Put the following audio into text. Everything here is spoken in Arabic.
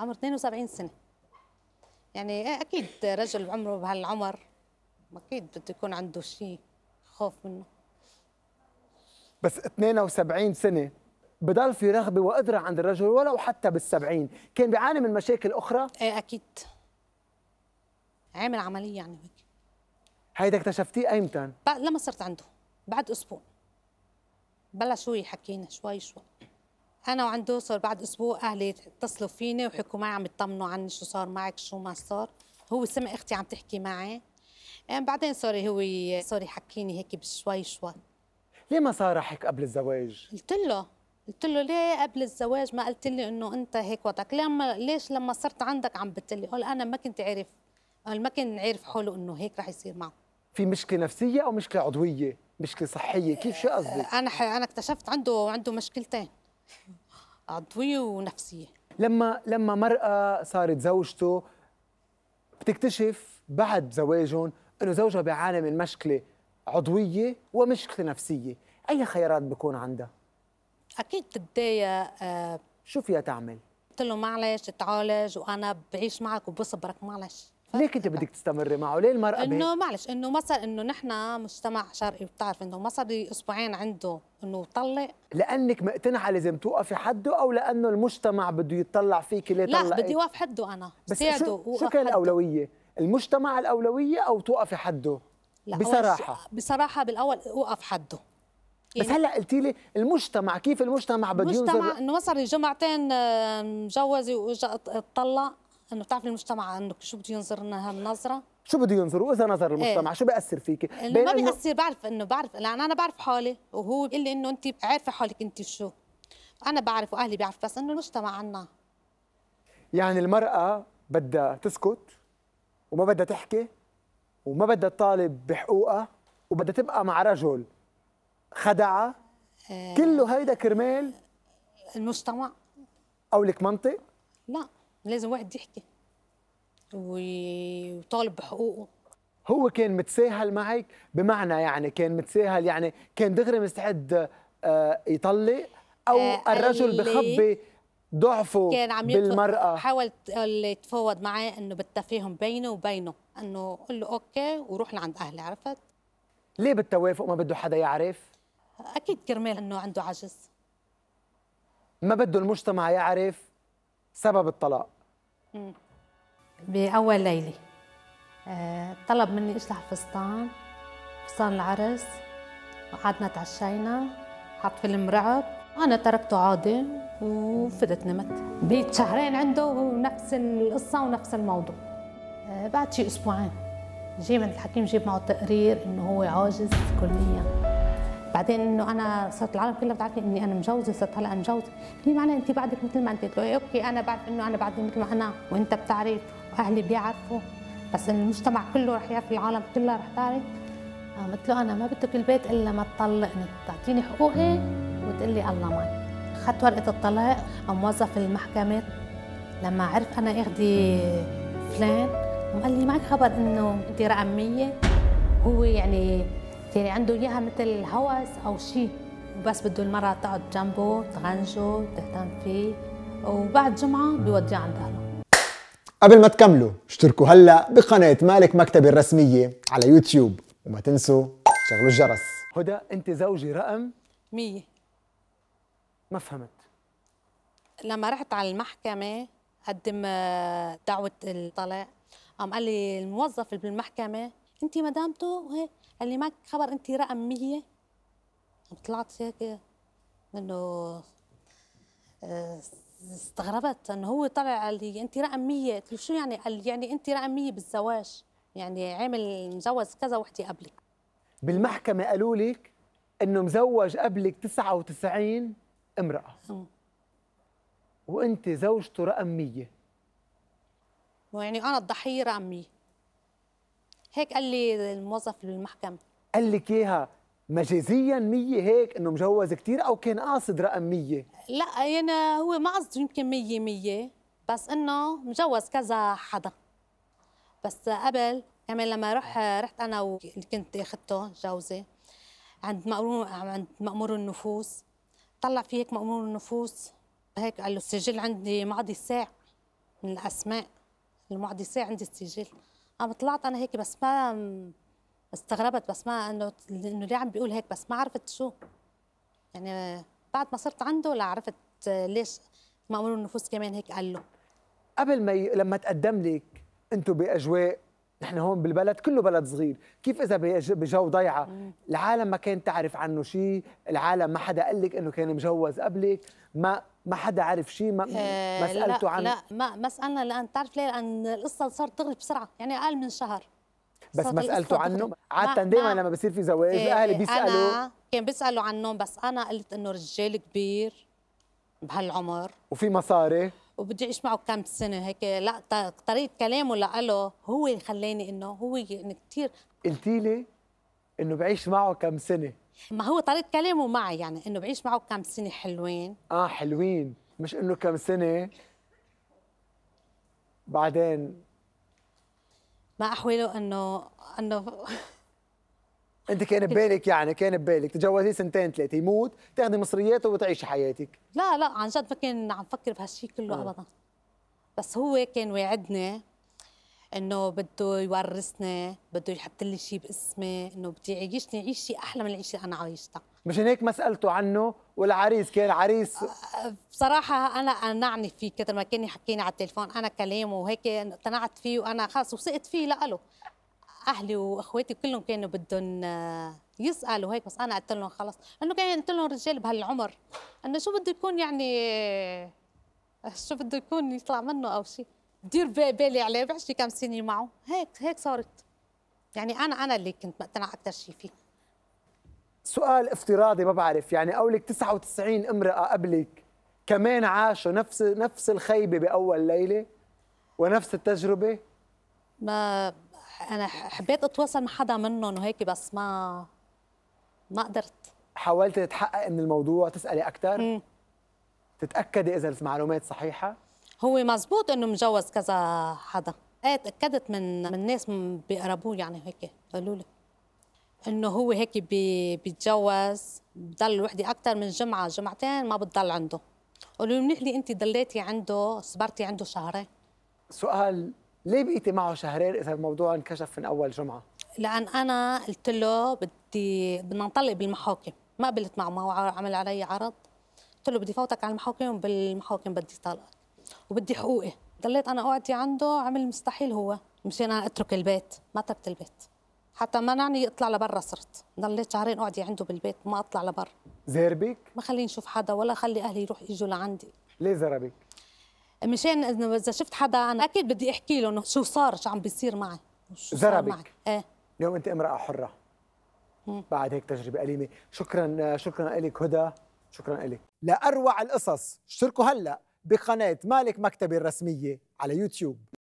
عمر 72 سنه يعني إيه، اكيد رجل عمره بهالعمر اكيد بده يكون عنده شيء خوف منه بس 72 سنه بضل في رغبه وقدره عند الرجل ولو حتى بالسبعين كان بيعاني من مشاكل اخرى ايه اكيد عامل عمليه يعني هيك هيدا اكتشفتيه ايمتى لما صرت عنده بعد اسبوع بلش هو يحكينا شوي شوي انا وعنده صار بعد اسبوع اهلي اتصلوا فيني وحكوا معي عم يطمنوا عني شو صار معك شو ما صار هو سمع اختي عم تحكي معي إيه، بعدين صار هو صار يحكيني هيك بشوي شوي ليه ما صارحك قبل الزواج قلت له قلت له ليه قبل الزواج ما قلت لي انه انت هيك وضعك لما ليش لما صرت عندك عم بتلي قال انا ما كنت عارف قال ما كان عارف حاله انه هيك رح يصير معه في مشكله نفسيه او مشكله عضويه مشكله صحيه كيف شو قصدك انا انا اكتشفت عنده عنده مشكلتين عضويه ونفسيه لما لما مرأة صارت زوجته بتكتشف بعد زواجهم انه زوجها بيعاني من مشكله عضويه ومشكله نفسيه، اي خيارات بكون عندها؟ اكيد بتتضايق آه شو فيها تعمل؟ قلت له معلش تعالج وانا بعيش معك وبصبرك معلش ليه كنت بدك تستمري معه؟ ليه المرأة انه معلش انه مثلا انه نحن مجتمع شرقي بتعرف انه مصري اسبوعين عنده انه يطلق لانك مقتنعه لازم توقفي حده او لانه المجتمع بده يتطلع فيك ليه لا بدي اوقف حده انا بس شو, شو كان الاولويه؟ المجتمع الاولويه او توقفي حده؟ لا بصراحه بصراحه بالاول اوقف حده يعني بس هلا قلتي لي المجتمع كيف المجتمع بده المجتمع انه مصري جمعتين واجى اتطلق انه بتعرف المجتمع عنك شو بده ينظر لنا هالنظره شو بده ينظر واذا نظر إيه. المجتمع إيه؟ شو بياثر فيك ما بياثر بعرف انه بعرف لان انا بعرف حالي وهو بيقول لي انه انت عارفه حالك انت شو انا بعرف واهلي بيعرفوا بس انه المجتمع عنا يعني المراه بدها تسكت وما بدها تحكي وما بدها تطالب بحقوقها وبدها تبقى مع رجل خدعها إيه كله هيدا كرمال المجتمع او لك منطق لا لازم واحد يحكي ويطالب بحقوقه هو كان متساهل معك بمعنى يعني كان متساهل يعني كان دغري مستعد آه، يطلق او آه الرجل بخبي ضعفه كان عم بالمرأة حاول يتفاوض معاه انه بالتفاهم بينه وبينه انه قل له اوكي وروح لعند اهلي عرفت ليه بالتوافق ما بده حدا يعرف اكيد كرمال انه عنده عجز ما بده المجتمع يعرف سبب الطلاق باول ليله آه، طلب مني اشلح فستان فستان العرس وقعدنا تعشينا حط فيلم رعب انا تركته عادي وفدت نمت بيت شهرين عنده ونفس القصه ونفس الموضوع آه، بعد شي اسبوعين جي من الحكيم جيب معه تقرير انه هو عاجز كليا بعدين انه انا صرت العالم كلها بتعرفني اني انا مجوزه صرت هلا مجوزه هي معناها انت بعدك مثل ما انت اوكي انا بعرف انه انا بعدني مثل ما انا وانت بتعرف واهلي بيعرفوا بس المجتمع كله رح يعرف العالم كلها رح تعرف قلت آه، له انا ما بترك البيت الا ما تطلقني تعطيني حقوقي وتقول لي الله معي اخذت ورقه الطلاق موظف المحكمه لما عرف انا اخدي فلان قال لي معك خبر انه انت رقم 100 هو يعني يعني عنده اياها مثل هوس او شيء بس بده المرأة تقعد جنبه تغنجه تهتم فيه وبعد جمعة بيوديها عند أهله قبل ما تكملوا اشتركوا هلا بقناة مالك مكتب الرسمية على يوتيوب وما تنسوا شغلوا الجرس هدى انت زوجي رقم 100 ما فهمت لما رحت على المحكمة قدم آه، دعوة الطلاق قام قال لي الموظف بالمحكمة انت مدامته وهيك قال لي ماك خبر انت رقم 100 طلعت هيك انه آه، استغربت انه هو طلع قال لي انت رقم 100 قلت له شو يعني قال لي يعني انت رقم 100 بالزواج يعني عامل مزوج كذا وحده قبلك بالمحكمه قالوا لك انه مزوج قبلك 99 امراه اه. وانت زوجته رقم 100 يعني انا الضحيه رقم 100 هيك قال لي الموظف بالمحكمة قال لك اياها مجازيا 100 هيك انه مجوز كثير او كان قاصد رقم 100 لا يعني هو ما قصده يمكن 100 100 بس انه مجوز كذا حدا بس قبل كمان لما رح رحت انا واللي كنت اخذته جوزي عند مأمور عند مأمور النفوس طلع في هيك مأمور النفوس هيك قال له السجل عندي معضي ساع من الاسماء المعضي ساع عندي السجل قام طلعت انا هيك بس ما استغربت بس ما انه انه ليه عم بيقول هيك بس ما عرفت شو يعني بعد ما صرت عنده لا عرفت ليش مأمور النفوس كمان هيك قال له قبل ما ي... لما تقدم لك انتم باجواء نحن هون بالبلد كله بلد صغير كيف اذا بجو ضيعه العالم ما كانت تعرف عنه شيء العالم ما حدا قال لك انه كان مجوز قبلك ما ما حدا عارف شيء ما, آه، ما سالته عن لا ما ما سالنا لان تعرف ليه لان القصه صارت تغلي بسرعه يعني اقل من شهر بس ما سالته عنه عاده دائما لما بصير في زواج الاهل إيه، إيه، بيسالوا كان بيسالوا عنه بس انا قلت انه رجال كبير بهالعمر وفي مصاري وبدي اعيش معه كم سنه هيك لا طريقه كلامه لإله هو اللي خلاني انه هو كثير قلتي لي انه بعيش معه كم سنه ما هو طريقه كلامه معي يعني انه بعيش معه كم سنه حلوين اه حلوين مش انه كم سنه بعدين ما احوله انه انه انت كان ببالك يعني كان ببالك تتجوزي سنتين ثلاثه يموت تاخذي مصرياته وتعيشي حياتك لا لا عن جد ما كان عم فكر بهالشيء كله آه. ابدا بس هو كان واعدني انه بده يورثني بده يحط لي شيء باسمي انه بدي يعيشني عيش شيء احلى من العيشه اللي انا عايشتها مشان هيك ما سالته عنه والعريس كان عريس بصراحه انا قنعني فيه كثر ما كان يحكيني على التليفون انا كلامه وهيك اقتنعت فيه وانا خلص وثقت فيه لإله اهلي واخواتي كلهم كانوا بدهم يسالوا هيك بس انا قلت لهم خلص انه كان قلت لهم رجال بهالعمر انه شو بده يكون يعني شو بده يكون يطلع منه او شيء دير بالي عليه بعشري كم سنه معه هيك هيك صارت يعني انا انا اللي كنت مقتنعه اكثر شيء فيه سؤال افتراضي ما بعرف يعني قولك 99 امراه قبلك كمان عاشوا نفس نفس الخيبه باول ليله ونفس التجربه ما انا حبيت اتواصل مع حدا منهم وهيك بس ما ما قدرت حاولت تتحقق من الموضوع تسالي اكثر تتاكدي اذا المعلومات صحيحه هو مزبوط انه مجوز كذا حدا ايه تاكدت من من ناس بيقربوه يعني هيك قالوا لي انه هو هيك بي بيتجوز بضل وحده اكثر من جمعه جمعتين ما بتضل عنده قالوا لي منيح لي انت ضليتي عنده صبرتي عنده شهرين سؤال ليه بقيتي معه شهرين اذا الموضوع انكشف من اول جمعه لان انا قلت له بدي بدنا نطلق بالمحاكم ما قبلت معه ما هو عمل علي عرض قلت له بدي فوتك على المحاكم وبالمحاكم بدي طلقك وبدي حقوقي ضليت انا اعطي عنده عمل مستحيل هو مشان انا اترك البيت ما تركت البيت حتى منعني اطلع لبرا صرت ضليت شهرين اقعدي عنده بالبيت ما اطلع لبرا زربك ما خليني اشوف حدا ولا خلي اهلي يروح يجوا لعندي ليه زربك مشان اذا شفت حدا انا اكيد بدي احكي له انه شو صار شو عم بيصير معي زربك ايه اليوم انت امراه حره مم. بعد هيك تجربه اليمه شكرا شكرا لك هدى شكرا لك لاروع القصص اشتركوا هلا بقناة مالك مكتبي الرسمية على يوتيوب